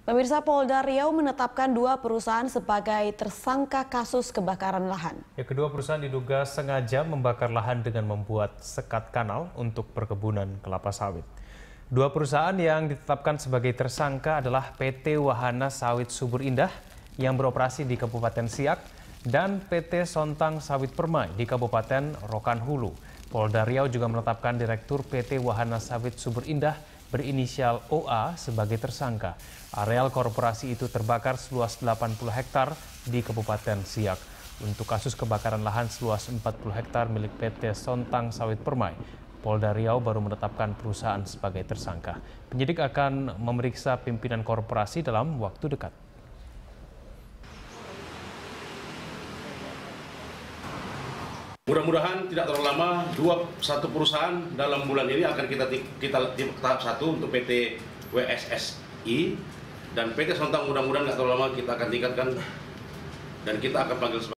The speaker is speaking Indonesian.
Pemirsa Polda Riau menetapkan dua perusahaan sebagai tersangka kasus kebakaran lahan. Ya, kedua perusahaan diduga sengaja membakar lahan dengan membuat sekat kanal untuk perkebunan kelapa sawit. Dua perusahaan yang ditetapkan sebagai tersangka adalah PT Wahana Sawit Subur Indah yang beroperasi di Kabupaten Siak dan PT Sontang Sawit Permai di Kabupaten Rokan Hulu. Polda Riau juga menetapkan Direktur PT Wahana Sawit Subur Indah berinisial OA sebagai tersangka. Areal korporasi itu terbakar seluas 80 hektar di Kabupaten Siak. Untuk kasus kebakaran lahan seluas 40 hektar milik PT Sontang Sawit Permai, Polda Riau baru menetapkan perusahaan sebagai tersangka. Penyidik akan memeriksa pimpinan korporasi dalam waktu dekat. Mudah-mudahan tidak terlalu lama dua satu perusahaan dalam bulan ini akan kita kita tahap satu untuk PT WSSI dan PT Sontang mudah-mudahan tidak terlalu lama kita akan tingkatkan dan kita akan panggil